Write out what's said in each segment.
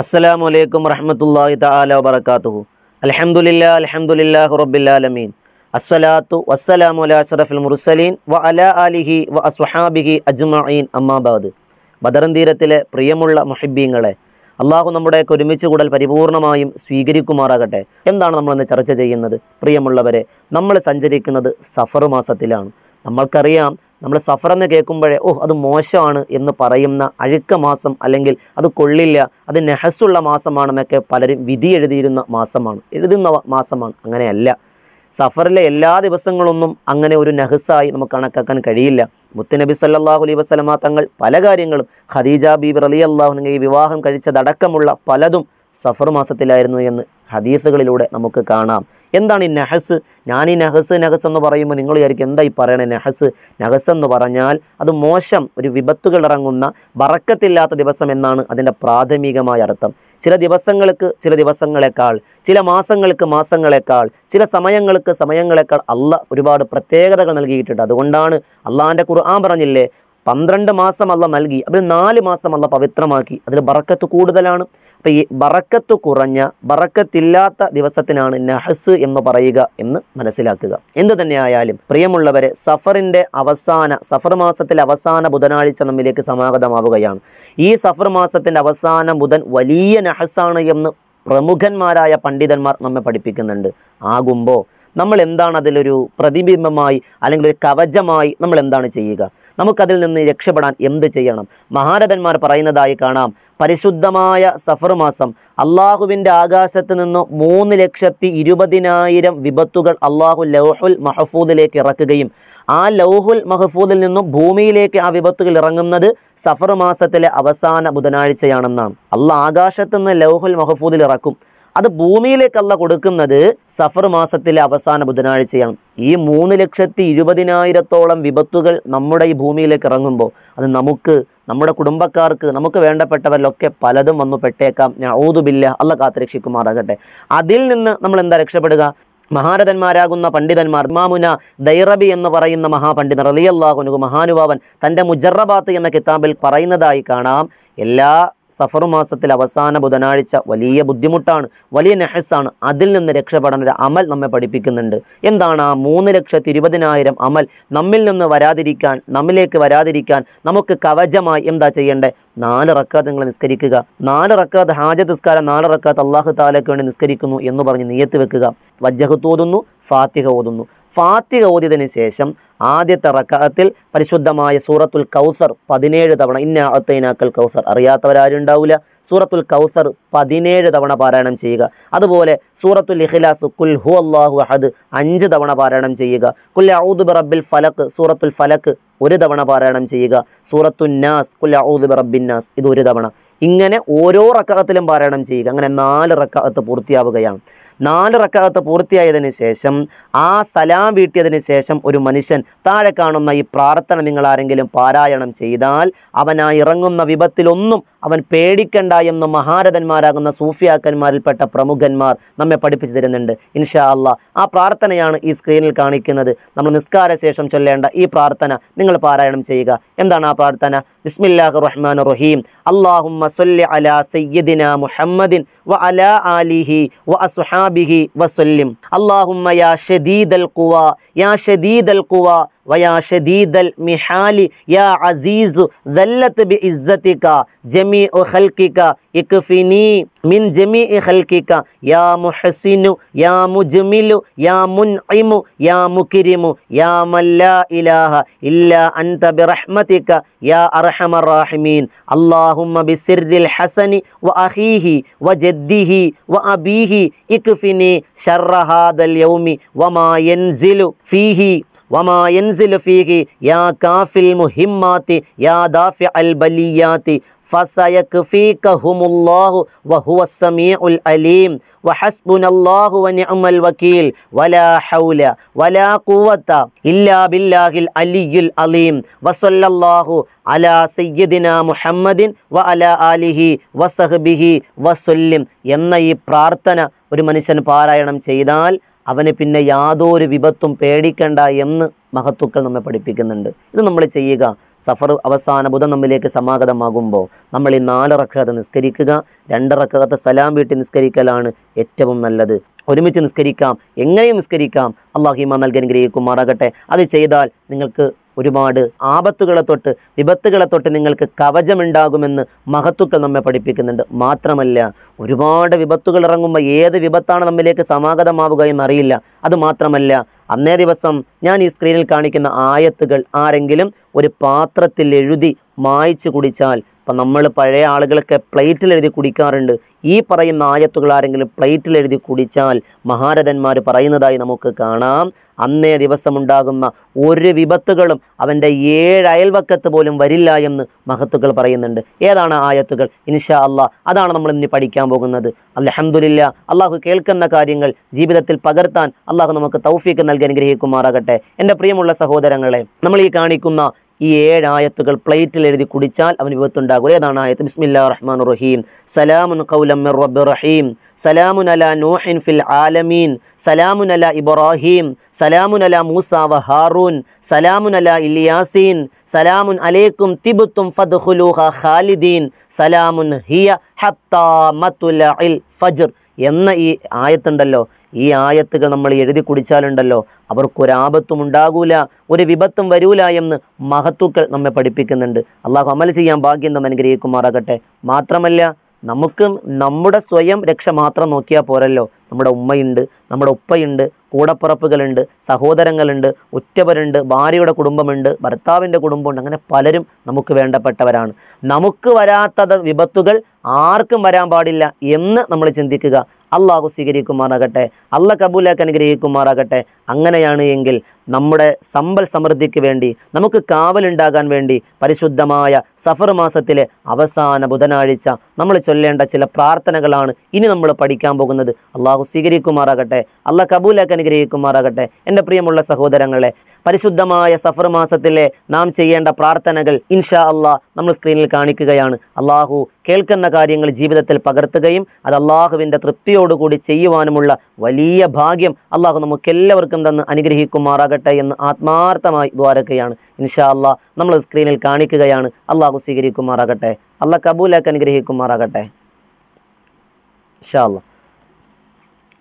അസ്സലാമു അലൈക്കും വറഹമത്തല്ലാഹി തആല വബറകാതുഹു അലഹമുല്ല അൽഹംദുലില്ലാഹി റബ്ബിൽ ആലമീൻ അസ്സലാത്തു വസ്സലാമു അലാ അഷ്റഫിൽ മുർസലീൻ വ അലാ ആലിഹി വ അസ്വഹാബിഹി അജ്മഈൻ അമ്മാബാദ് ബദറൻ തീരത്തിലെ പ്രിയമുള്ള മുഹിബ്ബീങ്ങളെ അള്ളാഹു നമ്മുടെ ഒരുമിച്ച് കൂടൽ പരിപൂർണമായും സ്വീകരിക്കുമാറാകട്ടെ എന്താണ് നമ്മൾ ഇന്ന് ചർച്ച ചെയ്യുന്നത് പ്രിയമുള്ളവരെ നമ്മൾ സഞ്ചരിക്കുന്നത് സഫർ മാസത്തിലാണ് നമ്മൾക്കറിയാം നമ്മൾ സഫർ എന്ന് കേൾക്കുമ്പോഴേ ഓ അത് മോശമാണ് എന്ന് പറയുന്ന അഴുക്ക മാസം അല്ലെങ്കിൽ അത് കൊള്ളില്ല അത് നെഹസുള്ള മാസമാണെന്നൊക്കെ പലരും വിധി എഴുതിയിരുന്ന മാസമാണ് എഴുതുന്ന മാസമാണ് അങ്ങനെയല്ല സഫറിലെ എല്ലാ ദിവസങ്ങളൊന്നും അങ്ങനെ ഒരു നഹസായി നമുക്ക് കണക്കാക്കാൻ കഴിയില്ല മുത്തുനബി സല്ലാഹു അലൈ വസ്ലമ തങ്ങൾ പല കാര്യങ്ങളും ഖദീജ ബീബ് റലി അള്ളാഹുനെങ്കിൽ വിവാഹം കഴിച്ചതടക്കമുള്ള പലതും സഫർ മാസത്തിലായിരുന്നു എന്ന് ഹദീസുകളിലൂടെ നമുക്ക് കാണാം എന്താണ് ഈ നഹസ് ഞാൻ ഈ നഹസ് നഹസ് എന്ന് പറയുമ്പോൾ നിങ്ങൾ വിചാരിക്കും എന്താ ഈ പറയണേ നഹസ് നഹസ് എന്ന് പറഞ്ഞാൽ അത് മോശം ഒരു വിപത്തുകൾ ഇറങ്ങുന്ന വറക്കത്തില്ലാത്ത ദിവസം എന്നാണ് അതിൻ്റെ പ്രാഥമികമായ അർത്ഥം ചില ദിവസങ്ങൾക്ക് ചില ദിവസങ്ങളെക്കാൾ ചില മാസങ്ങൾക്ക് മാസങ്ങളെക്കാൾ ചില സമയങ്ങൾക്ക് സമയങ്ങളെക്കാൾ അല്ല ഒരുപാട് പ്രത്യേകതകൾ നൽകിയിട്ടുണ്ട് അതുകൊണ്ടാണ് അള്ളാഹാൻ്റെ ഖുർആൻ പറഞ്ഞില്ലേ പന്ത്രണ്ട് മാസം അല്ല നൽകി അതിൽ നാല് മാസം അല്ല പവിത്രമാക്കി അതിൽ ബറക്കത്ത് കൂടുതലാണ് അപ്പം ഈ ബറക്കത്ത് കുറഞ്ഞ ബറക്കത്തില്ലാത്ത ദിവസത്തിനാണ് നഹസ് എന്ന് പറയുക എന്ന് മനസ്സിലാക്കുക എന്തു തന്നെയായാലും പ്രിയമുള്ളവരെ സഫറിൻ്റെ അവസാന സഫർ മാസത്തിലെ അവസാന ബുധനാഴ്ച നമ്മിലേക്ക് സമാഗതമാവുകയാണ് ഈ സഫർ മാസത്തിൻ്റെ അവസാന ബുധൻ വലിയ നഹസാണ് എന്ന് പ്രമുഖന്മാരായ പണ്ഡിതന്മാർ നമ്മെ പഠിപ്പിക്കുന്നുണ്ട് ആകുമ്പോൾ നമ്മൾ എന്താണ് അതിലൊരു പ്രതിബിംബമായി അല്ലെങ്കിൽ ഒരു കവചമായി നമ്മൾ എന്താണ് ചെയ്യുക നമുക്കതിൽ നിന്ന് രക്ഷപ്പെടാൻ എന്ത് ചെയ്യണം മഹാരഥന്മാർ പറയുന്നതായി കാണാം പരിശുദ്ധമായ സഫർ മാസം അള്ളാഹുവിൻ്റെ ആകാശത്ത് നിന്ന് മൂന്ന് ലക്ഷത്തി ഇരുപതിനായിരം വിപത്തുകൾ അള്ളാഹു ലൗഹുൽ മഹഫൂദിലേക്ക് ഇറക്കുകയും ആ ലൗഹുൽ മഹഫൂദിൽ നിന്നും ഭൂമിയിലേക്ക് ആ വിപത്തുകൾ ഇറങ്ങുന്നത് സഫർ മാസത്തിലെ അവസാന ബുധനാഴ്ചയാണെന്നാണ് അള്ളാഹ് ആകാശത്ത് നിന്ന് ലൗഹുൽ മഹഫൂദിൽ ഇറക്കും അത് ഭൂമിയിലേക്കല്ല കൊടുക്കുന്നത് സഫർ മാസത്തിലെ അവസാന ബുധനാഴ്ചയാണ് ഈ മൂന്ന് ലക്ഷത്തി ഇരുപതിനായിരത്തോളം വിപത്തുകൾ നമ്മുടെ ഈ ഭൂമിയിലേക്ക് ഇറങ്ങുമ്പോൾ അത് നമുക്ക് നമ്മുടെ കുടുംബക്കാർക്ക് നമുക്ക് വേണ്ടപ്പെട്ടവരിലൊക്കെ പലതും വന്നു പെട്ടേക്കാം ഔതുബില്ല അല്ല കാത്തുരക്ഷിക്കുമാറാകട്ടെ അതിൽ നിന്ന് നമ്മൾ എന്താ രക്ഷപ്പെടുക മഹാരഥന്മാരാകുന്ന പണ്ഡിതന്മാർ ഇമാമുന ദൈറബി എന്ന് പറയുന്ന മഹാപണ്ഡിതർ അലിയല്ലാഹുനുകു മഹാനുഭാവൻ തൻ്റെ മുജറബാത്ത് എന്ന കിതാബിൽ പറയുന്നതായി കാണാം എല്ലാ സഫർ മാസത്തിൽ അവസാന ബുധനാഴ്ച വലിയ ബുദ്ധിമുട്ടാണ് വലിയ നെഹസാണ് അതിൽ നിന്ന് രക്ഷപ്പെടാൻ ഒരു അമൽ നമ്മെ പഠിപ്പിക്കുന്നുണ്ട് എന്താണ് ആ മൂന്ന് ലക്ഷത്തി ഇരുപതിനായിരം അമൽ നമ്മിൽ നിന്ന് വരാതിരിക്കാൻ നമ്മിലേക്ക് വരാതിരിക്കാൻ നമുക്ക് കവചമായി എന്താ ചെയ്യേണ്ടത് നാല് റക്കാത്ത് നിങ്ങൾ നിസ്കരിക്കുക നാല് റക്കാത്ത് ഹാജ നിസ്കാരം നാല് റക്കാത്ത് അള്ളാഹു താലയ്ക്ക് വേണ്ടി നിസ്കരിക്കുന്നു എന്ന് പറഞ്ഞ് നീയത്ത് വെക്കുക വജ്ജഹത്ത് ഓതുന്നു ഫാത്തിഹ ഓതുന്നു ഫാത്തിക ഓതിയതിന് ശേഷം ആദ്യത്തെ റക്കാത്തിൽ പരിശുദ്ധമായ സൂറത്തുൽ കൗസർ പതിനേഴ് തവണ ഇന്ന അത്തൈനാക്കൽ കൗസർ അറിയാത്തവരാരും ഉണ്ടാവില്ല സൂറത്തുൽ കൗസർ പതിനേഴ് തവണ പാരായണം ചെയ്യുക അതുപോലെ സൂറത്തുൽ ഇഖ്ലാസ് കുൽ ഹു അള്ളാഹു അഹദ് അഞ്ച് തവണ പാരായണം ചെയ്യുക കുൽ ഔദ് റബ്ബിൽ ഫലക്ക് സൂറത്തുൽ ഫലക്ക് ഒരു തവണ പാരായണം ചെയ്യുക സൂറത്തുൽ നാസ് കുൽ ഔദ് റബ്ബിൻ നാസ് ഇത് ഒരു തവണ ഇങ്ങനെ ഓരോ റക്കത്തിലും പാരായണം ചെയ്യുക അങ്ങനെ നാല് റക്കത്ത് പൂർത്തിയാവുകയാണ് നാല് റക്കാത്ത് പൂർത്തിയായതിനു ശേഷം ആ സലാം വീട്ടിയതിനു ശേഷം ഒരു മനുഷ്യൻ താഴെ കാണുന്ന ഈ പ്രാർത്ഥന നിങ്ങൾ ആരെങ്കിലും പാരായണം ചെയ്താൽ അവനാ ഇറങ്ങുന്ന വിപത്തിലൊന്നും അവൻ പേടിക്കണ്ട എന്ന് മഹാരഥന്മാരാകുന്ന സൂഫിയാക്കന്മാരിൽപ്പെട്ട പ്രമുഖന്മാർ നമ്മെ പഠിപ്പിച്ചു തരുന്നുണ്ട് ഇൻഷാ അല്ല ആ പ്രാർത്ഥനയാണ് ഈ സ്ക്രീനിൽ കാണിക്കുന്നത് നമ്മൾ നിസ്കാരശേഷം ചൊല്ലേണ്ട ഈ പ്രാർത്ഥന നിങ്ങൾ പാരായണം ചെയ്യുക എന്താണ് ആ പ്രാർത്ഥന ബിസ്മില്ലാഹ് റഹ്മാൻ റഹീം അള്ളാഹുമ്മ സൊല്ലി അലാ സയ്യദിന മുഹമ്മദിൻ വ അലാ ആലിഹി വ അസുഹാബിഹി വസൊല്ലിം അള്ളാഹുമ്മ യാ ഷദീദൽ കുവ യാ ഷദീദൽ കുവ ويا شديد المحال يا عزيز ذلت بعزتك جميع خلقك اكفني من جميع خلقك يا محسن يا مجمل يا منعم يا مكرم يا من لا اله الا انت برحمتك يا ارحم الراحمين اللهم بسر الحسن واخيه وجده وابيه اكفني شر هذا اليوم وما ينزل فيه വമാ എന്ന ഈ പ്രാർത്ഥന ഒരു മനുഷ്യൻ പാരായണം ചെയ്താൽ അവന് പിന്നെ യാതൊരു വിപത്തും പേടിക്കണ്ട എന്ന് മഹത്തുക്കൾ നമ്മെ പഠിപ്പിക്കുന്നുണ്ട് ഇത് നമ്മൾ ചെയ്യുക സഫർ അവസാന ബുധം നമ്മിലേക്ക് സമാഗതമാകുമ്പോൾ നമ്മൾ ഈ നാലറക്കകത്ത് നിസ്കരിക്കുക രണ്ടറക്കകത്ത് സലാം വീട്ടി നിസ്കരിക്കലാണ് ഏറ്റവും നല്ലത് ഒരുമിച്ച് നിസ്കരിക്കാം എങ്ങനെയും നിസ്കരിക്കാം അള്ളാഹിമ നൽകി അനുഗ്രഹിക്കുമാറാകട്ടെ അത് ചെയ്താൽ നിങ്ങൾക്ക് ഒരുപാട് ആപത്തുകളെ തൊട്ട് വിപത്തുകളെ തൊട്ട് നിങ്ങൾക്ക് കവചമുണ്ടാകുമെന്ന് മഹത്തുക്കൾ നമ്മെ പഠിപ്പിക്കുന്നുണ്ട് മാത്രമല്ല ഒരുപാട് വിപത്തുകൾ ഇറങ്ങുമ്പോൾ ഏത് വിപത്താണ് നമ്മിലേക്ക് സമാഗതമാവുക എന്നറിയില്ല അത് മാത്രമല്ല അന്നേ ദിവസം ഞാൻ ഈ സ്ക്രീനിൽ കാണിക്കുന്ന ആയത്തുകൾ ആരെങ്കിലും ഒരു പാത്രത്തിൽ എഴുതി മായ്ച്ചു കുടിച്ചാൽ അപ്പം നമ്മൾ പഴയ ആളുകളൊക്കെ പ്ലേറ്റിൽ എഴുതി കുടിക്കാറുണ്ട് ഈ പറയുന്ന ആയത്തുകൾ ആരെങ്കിലും പ്ലേറ്റിൽ എഴുതി കുടിച്ചാൽ മഹാരഥന്മാർ പറയുന്നതായി നമുക്ക് കാണാം അന്നേ ദിവസമുണ്ടാകുന്ന ഒരു വിപത്തുകളും അവൻ്റെ ഏഴ് അയൽവക്കത്ത് പോലും വരില്ല എന്ന് മഹത്തുക്കൾ പറയുന്നുണ്ട് ഏതാണ് ആയത്തുകൾ ഇൻഷാ അള്ളാഹ് അതാണ് നമ്മൾ ഇന്ന് പഠിക്കാൻ പോകുന്നത് അലഹമുല്ല അള്ളാഹു കേൾക്കുന്ന കാര്യങ്ങൾ ജീവിതത്തിൽ പകർത്താൻ അള്ളാഹു നമുക്ക് തൗഫീക്ക് നൽകി അനുഗ്രഹിക്കുമാറാകട്ടെ എൻ്റെ പ്രിയമുള്ള സഹോദരങ്ങളെ നമ്മൾ ഈ കാണിക്കുന്ന ഈ ഏഴ് ആയത്തുകൾ പ്ലേറ്റിൽ എഴുതി കുടിച്ചാൽ അവന് വിപത്തുണ്ടാകും ഏതാണ് ആയത്ത് ബിസ്മില്ലാ റഹ്മാൻ റഹീം സലാമുൻ കൗലം റബ്ബ് റഹീം സലാമുൻ അല നോഹിൻ ഫിൽ ആലമീൻ സലാമുൻ അല ഇബ്രാഹിം സലാമുൻ അല മൂസ വ ഹാറൂൻ സലാമുൻ അല ഇലിയാസീൻ സലാമുൻ അലൈക്കും തിബുത്തും ഫദ്ഖുലൂഹ ഖാലിദീൻ സലാമുൻ ഹിയ ഹത്താ മത്തുൽ ഫജ്ർ എന്ന ഈ ആയത്തുണ്ടല്ലോ ഈ ആയത്തുകൾ നമ്മൾ എഴുതി കുടിച്ചാലുണ്ടല്ലോ അവർക്കൊരാപത്തും ഉണ്ടാകൂല ഒരു വിപത്തും വരൂല എന്ന് മഹത്തുക്കൾ നമ്മെ പഠിപ്പിക്കുന്നുണ്ട് അള്ളാഹു അമൽ ചെയ്യാൻ ഭാഗ്യം നമ്മൾ അനുഗ്രഹിക്കുമാറാകട്ടെ മാത്രമല്ല നമുക്ക് നമ്മുടെ സ്വയം രക്ഷ മാത്രം നോക്കിയാൽ പോരല്ലോ നമ്മുടെ ഉമ്മയുണ്ട് നമ്മുടെ ഉപ്പയുണ്ട് കൂടപ്പുറപ്പുകളുണ്ട് സഹോദരങ്ങളുണ്ട് ഉറ്റവരുണ്ട് ഭാര്യയുടെ കുടുംബമുണ്ട് ഭർത്താവിൻ്റെ കുടുംബമുണ്ട് അങ്ങനെ പലരും നമുക്ക് വേണ്ടപ്പെട്ടവരാണ് നമുക്ക് വരാത്ത വിപത്തുകൾ ആർക്കും വരാൻ പാടില്ല എന്ന് നമ്മൾ ചിന്തിക്കുക അള്ളാഹു സ്വീകരിക്കുമാറാകട്ടെ അല്ല കബൂലാക്ക് അനുഗ്രഹിക്കുമാറാകട്ടെ അങ്ങനെയാണ് എങ്കിൽ നമ്മുടെ സമ്പൽ സമൃദ്ധിക്ക് വേണ്ടി നമുക്ക് കാവലുണ്ടാകാൻ വേണ്ടി പരിശുദ്ധമായ സഫർ മാസത്തിലെ അവസാന ബുധനാഴ്ച നമ്മൾ ചൊല്ലേണ്ട ചില പ്രാർത്ഥനകളാണ് ഇനി നമ്മൾ പഠിക്കാൻ പോകുന്നത് അള്ളാഹു സ്വീകരിക്കുമാറാകട്ടെ അല്ല കബൂലാക്ക് അനുഗ്രഹിക്കുമാറാകട്ടെ എൻ്റെ പ്രിയമുള്ള സഹോദരങ്ങളെ പരിശുദ്ധമായ സഫർ മാസത്തിലെ നാം ചെയ്യേണ്ട പ്രാർത്ഥനകൾ ഇൻഷാ അള്ളാഹ് നമ്മൾ സ്ക്രീനിൽ കാണിക്കുകയാണ് അള്ളാഹു കേൾക്കുന്ന കാര്യങ്ങൾ ജീവിതത്തിൽ പകർത്തുകയും അത് അള്ളാഹുവിൻ്റെ തൃപ്തിയോടുകൂടി ചെയ്യുവാനുമുള്ള വലിയ ഭാഗ്യം അള്ളാഹു നമുക്കെല്ലാവർക്കും തന്ന് അനുഗ്രഹിക്കുമാറാകട്ടെ എന്ന് ആത്മാർത്ഥമായി ദ്വാരക്കുകയാണ് ഇൻഷാ അള്ളാഹ് നമ്മൾ സ്ക്രീനിൽ കാണിക്കുകയാണ് അള്ളാഹു സ്വീകരിക്കുമാറാകട്ടെ അള്ളാഹ് കബൂലാക്ക് അനുഗ്രഹിക്കുമാറാകട്ടെ ഇൻഷാ അള്ളാഹ്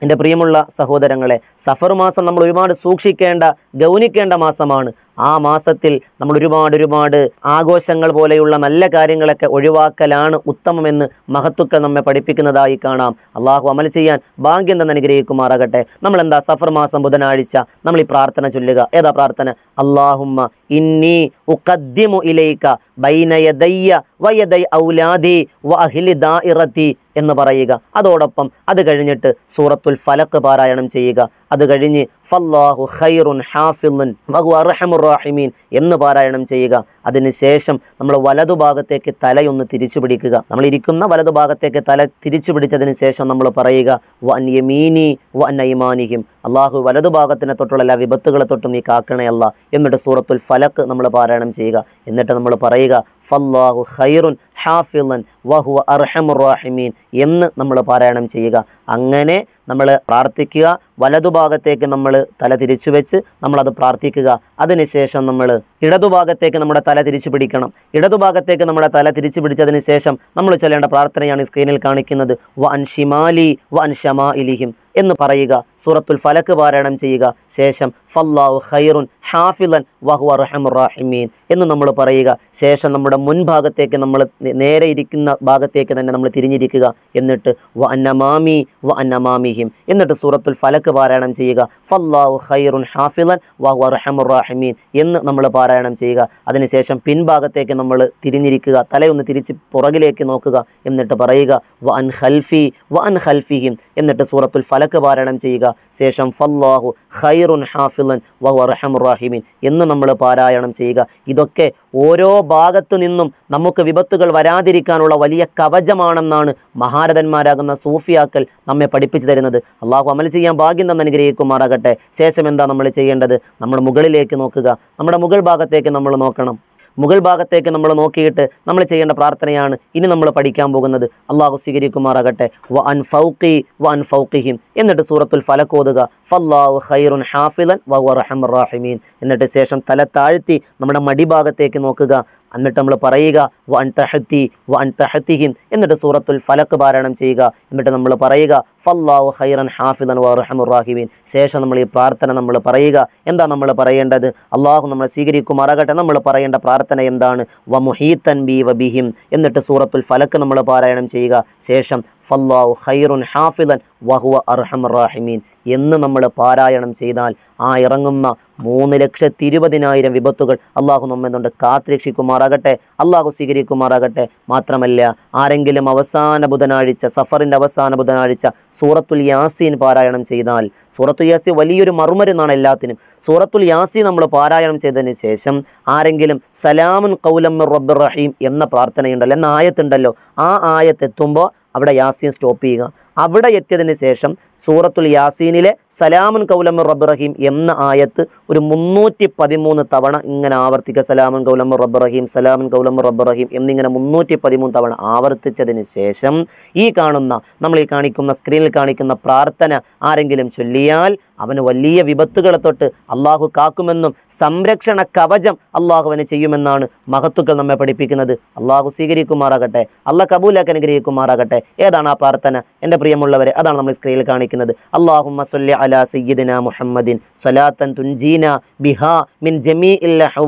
എൻ്റെ പ്രിയമുള്ള സഹോദരങ്ങളെ സഫർ മാസം നമ്മൾ ഒരുപാട് സൂക്ഷിക്കേണ്ട ഗൗനിക്കേണ്ട മാസമാണ് ആ മാസത്തിൽ നമ്മൾ ഒരുപാട് ഒരുപാട് ആഘോഷങ്ങൾ പോലെയുള്ള നല്ല കാര്യങ്ങളൊക്കെ ഒഴിവാക്കലാണ് ഉത്തമമെന്ന് മഹത്തുക്കൾ നമ്മെ പഠിപ്പിക്കുന്നതായി കാണാം അള്ളാഹു അമൽ ചെയ്യാൻ ഭാഗ്യം തന്നെ അനുഗ്രഹിക്കുമാറാകട്ടെ നമ്മളെന്താ സഫർ മാസം ബുധനാഴ്ച നമ്മൾ ഈ പ്രാർത്ഥന ചൊല്ലുക ഏതാ പ്രാർത്ഥന അള്ളാഹുമ്മ ഇന്നി ഉഖദ്ദിമു ഇലൈക്ക ബൈനയദയ്യ വയദൈ ഔലാദി വ അഹിലി ഇറത്തി എന്ന് പറയുക അതോടൊപ്പം അത് കഴിഞ്ഞിട്ട് സൂറത്തുൽ ഫലക്ക് പാരായണം ചെയ്യുക അത് കഴിഞ്ഞ് ഫല്ലാഹു ഖൈറുൻ ഹാഫിലുൻ വഹു അർഹമുർ റാഹിമീൻ എന്ന് പാരായണം ചെയ്യുക അതിനുശേഷം നമ്മൾ വലതുഭാഗത്തേക്ക് തലയൊന്ന് തിരിച്ചു പിടിക്കുക നമ്മൾ ഇരിക്കുന്ന വലതുഭാഗത്തേക്ക് തല തിരിച്ചു പിടിച്ചതിന് ശേഷം നമ്മൾ പറയുക വൻ യമീനി വൻ അയ്മാനിഹിം അള്ളാഹു വലതുഭാഗത്തിനെ തൊട്ടുള്ള എല്ലാ വിപത്തുകളെ തൊട്ടും നീ കാക്കണേ കാക്കണയല്ല എന്നിട്ട് സൂറത്തുൽ ഫലക്ക് നമ്മൾ പാരായണം ചെയ്യുക എന്നിട്ട് നമ്മൾ പറയുക ഫല്ലാഹു ഖൈറുൻ ഹാഫിലൻ വഹുവ അർഹമുർ റാഹിമീൻ എന്ന് നമ്മൾ പാരായണം ചെയ്യുക അങ്ങനെ നമ്മൾ പ്രാർത്ഥിക്കുക വലതുഭാഗത്തേക്ക് നമ്മൾ തല തിരിച്ചു വെച്ച് നമ്മളത് പ്രാർത്ഥിക്കുക അതിനുശേഷം നമ്മൾ ഇടതുഭാഗത്തേക്ക് നമ്മുടെ തല തിരിച്ചു പിടിക്കണം ഇടതുഭാഗത്തേക്ക് നമ്മുടെ തല തിരിച്ചു പിടിച്ചതിന് ശേഷം നമ്മൾ ചൊല്ലേണ്ട പ്രാർത്ഥനയാണ് സ്ക്രീനിൽ കാണിക്കുന്നത് വ ഷിമാലി വ ഷമാ ഇലിഹിം എന്ന് പറയുക സൂറത്തുൽ ഫലക്ക് പാരായണം ചെയ്യുക ശേഷം ഫല്ലാഹു ഖൈറുൻ ഹാഫിലൻ വഹു അർഹമുറാഹിമീൻ എന്ന് നമ്മൾ പറയുക ശേഷം നമ്മുടെ മുൻഭാഗത്തേക്ക് നമ്മൾ നേരെ ഇരിക്കുന്ന ഭാഗത്തേക്ക് തന്നെ നമ്മൾ തിരിഞ്ഞിരിക്കുക എന്നിട്ട് വ അന്നമാമി വ അന്നമാമിഹിം എന്നിട്ട് സൂറത്തുൽ ഫലക്ക് നിങ്ങൾക്ക് പാരായണം ചെയ്യുക ഫല്ലാഹു ഖൈറുൻ ഹാഫിലൻ വാഹു അർഹമുർ റഹീമീൻ എന്ന് നമ്മൾ പാരായണം ചെയ്യുക അതിനുശേഷം പിൻഭാഗത്തേക്ക് നമ്മൾ തിരിഞ്ഞിരിക്കുക തലയൊന്ന് തിരിച്ച് പുറകിലേക്ക് നോക്കുക എന്നിട്ട് പറയുക വ അൻ ഖൽഫി വ അൻ ഖൽഫിഹിം എന്നിട്ട് സൂറത്തുൽ ഫലക്ക് പാരായണം ചെയ്യുക ശേഷം ഫല്ലാഹു ഖൈറുൻ ഹാഫിലൻ വാഹു അർഹമുർ റഹീമീൻ എന്ന് നമ്മൾ പാരായണം ചെയ്യുക ഇതൊക്കെ ഓരോ ഭാഗത്തു നിന്നും നമുക്ക് വിപത്തുകൾ വരാതിരിക്കാനുള്ള വലിയ കവചമാണെന്നാണ് മഹാരഥന്മാരാകുന്ന സൂഫിയാക്കൾ നമ്മെ പഠിപ്പിച്ചു തരുന്നത് അള്ളാഹു അമൽ ചെയ്യാൻ ഭാഗ്യം തന്നെ അനുഗ്രഹിക്കുമാറാകട്ടെ ശേഷം എന്താ നമ്മൾ ചെയ്യേണ്ടത് നമ്മൾ മുകളിലേക്ക് നോക്കുക നമ്മുടെ മുകൾ ഭാഗത്തേക്ക് നമ്മൾ നോക്കണം മുകൾ ഭാഗത്തേക്ക് നമ്മൾ നോക്കിയിട്ട് നമ്മൾ ചെയ്യേണ്ട പ്രാർത്ഥനയാണ് ഇനി നമ്മൾ പഠിക്കാൻ പോകുന്നത് അള്ളാഹു സ്വീകരിക്കുമാറാകട്ടെ വ അൻ ഫൗക്കി വ അൻ ഫൗക്കിഹിം എന്നിട്ട് സൂറത്തുൽ ഫലക്കോതുക ഫല്ലാഹു ഖൈറുൻ ഹാഫിലൻ വ റഹമർ റാഹിമീൻ എന്നിട്ട് ശേഷം തല താഴ്ത്തി നമ്മുടെ മടിഭാഗത്തേക്ക് നോക്കുക എന്നിട്ട് നമ്മൾ പറയുക വൻ തഹത്തി വൻ തഹത്തിഹിൻ എന്നിട്ട് സൂറത്തുൽ ഫലക്ക് പാരായണം ചെയ്യുക എന്നിട്ട് നമ്മൾ പറയുക ഫല്ലാഹു ഹൈറൻ ഹാഫിദൻ വറഹമുറാഹിബീൻ ശേഷം നമ്മൾ ഈ പ്രാർത്ഥന നമ്മൾ പറയുക എന്താ നമ്മൾ പറയേണ്ടത് അള്ളാഹു നമ്മളെ സ്വീകരിക്കുമാറാകട്ടെ നമ്മൾ പറയേണ്ട പ്രാർത്ഥന എന്താണ് വ മുഹീത്തൻ ബി വബിഹിം എന്നിട്ട് സൂറത്തുൽ ഫലക്ക് നമ്മൾ പാരായണം ചെയ്യുക ശേഷം ഫല്ലാഹു ഹൈറുൻ ഹാഫിദൻ വഹുവ അർഹമുറാഹിമീൻ എന്ന് നമ്മൾ പാരായണം ചെയ്താൽ ആ ഇറങ്ങുന്ന മൂന്ന് ലക്ഷത്തി ഇരുപതിനായിരം വിപത്തുകൾ അള്ളാഹു കൊണ്ട് കാത്തിരക്ഷിക്കുമാറാകട്ടെ അള്ളാഹു സ്വീകരിക്കുമാറാകട്ടെ മാത്രമല്ല ആരെങ്കിലും അവസാന ബുധനാഴ്ച സഫറിൻ്റെ അവസാന ബുധനാഴ്ച സൂറത്തുൽ യാസീൻ പാരായണം ചെയ്താൽ സൂറത്തുൽ യാസി വലിയൊരു മറുമരുന്നാണ് എല്ലാത്തിനും സൂറത്തുൽ യാസി നമ്മൾ പാരായണം ചെയ്തതിന് ശേഷം ആരെങ്കിലും സലാമുൻ കൗലം റബ്ബർ റഹീം എന്ന പ്രാർത്ഥനയുണ്ടല്ലോ എന്ന ആയത്തുണ്ടല്ലോ ആ ആയത്തെത്തുമ്പോൾ അവിടെ യാസീൻ സ്റ്റോപ്പ് ചെയ്യുക അവിടെ എത്തിയതിന് ശേഷം സൂറത്തുൽ യാസീനിലെ സലാമുൻ കൗലം റബ്ബറഹീം എന്ന ആയത്ത് ഒരു മുന്നൂറ്റി പതിമൂന്ന് തവണ ഇങ്ങനെ ആവർത്തിക്കുക സലാമുൻ കൗലം റബ്ബറഹീം സലാമുൻ കൗലം റബ്ബറഹീം എന്നിങ്ങനെ മുന്നൂറ്റി പതിമൂന്ന് തവണ ആവർത്തിച്ചതിന് ശേഷം ഈ കാണുന്ന നമ്മൾ ഈ കാണിക്കുന്ന സ്ക്രീനിൽ കാണിക്കുന്ന പ്രാർത്ഥന ആരെങ്കിലും ചൊല്ലിയാൽ അവന് വലിയ വിപത്തുകളെ തൊട്ട് അള്ളാഹു കാക്കുമെന്നും സംരക്ഷണ കവചം അള്ളാഹുവിന് ചെയ്യുമെന്നാണ് മഹത്തുക്കൾ നമ്മെ പഠിപ്പിക്കുന്നത് അള്ളാഹു സ്വീകരിക്കുമാറാകട്ടെ അള്ളാഹ് കബൂലാക്കി അനുഗ്രഹിക്കുമാറാകട്ടെ ഏതാണ് ആ പ്രാർത്ഥന എൻ്റെ الله അതാണ് നമ്മൾ സ്ക്രീനിൽ سكريل كاني സൊല്ലി اللهم صل على سيدنا محمد صلاة تنجينا بها من جميع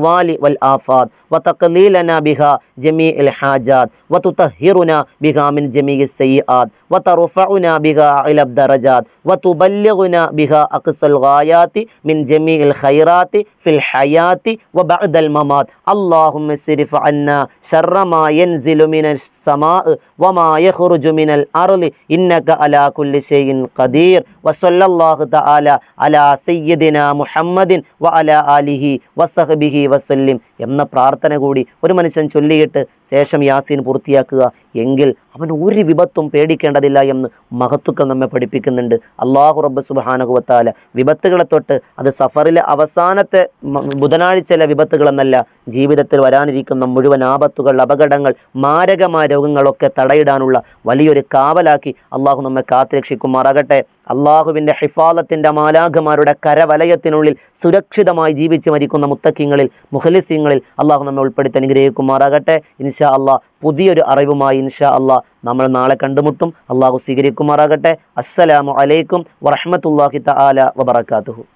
വൽ والآفات وتقليلنا بها جميع الحاجات وتطهرنا بها من جميع السيئات وترفعنا بها على الدرجات وتبلغنا بها أقصى الغايات من جميع الخيرات في الحياة وبعد الممات اللهم صرف عنا شر ما ينزل من السماء ഇന്നക അലാ ഖദീർ തആല അലാ മുഹമ്മദിൻ എന്ന പ്രാർത്ഥന കൂടി ഒരു മനുഷ്യൻ ചൊല്ലിയിട്ട് ശേഷം യാസീൻ പൂർത്തിയാക്കുക എങ്കിൽ അവൻ ഒരു വിപത്തും പേടിക്കേണ്ടതില്ല എന്ന് മഹത്തുക്കൾ നമ്മെ പഠിപ്പിക്കുന്നുണ്ട് അള്ളാഹു റബ്ബ് സുബാനകുവത്താല വിപത്തുകളെ തൊട്ട് അത് സഫറിലെ അവസാനത്തെ ബുധനാഴ്ചയിലെ വിപത്തുകളെന്നല്ല ജീവിതത്തിൽ വരാനിരിക്കുന്ന മുഴുവൻ ആപത്തുകൾ അപകടങ്ങൾ മാരകമായ രോഗങ്ങളൊക്കെ തടയിടാനുള്ള വലിയൊരു കാവലാക്കി അള്ളാഹു നമ്മെ കാത്തുരക്ഷിക്കുമാറാകട്ടെ അള്ളാഹുവിൻ്റെ ഹിഫാലത്തിൻ്റെ മാലാഖമാരുടെ കരവലയത്തിനുള്ളിൽ സുരക്ഷിതമായി ജീവിച്ച് മരിക്കുന്ന മുത്തക്കിങ്ങളിൽ മുഖലിസിങ്ങളിൽ അള്ളാഹു നമ്മെ ഉൾപ്പെടുത്തി അനുഗ്രഹിക്കുമാറാകട്ടെ ഇൻഷാ അള്ളാഹ് പുതിയൊരു അറിവുമായി ഇൻഷാ അള്ളാഹ് നമ്മൾ നാളെ കണ്ടുമുട്ടും അള്ളാഹു സ്വീകരിക്കുമാറാകട്ടെ അസ്സലാമു അലൈക്കും വറഹമത്തല്ലാഹി തആല വബറകാതുഹു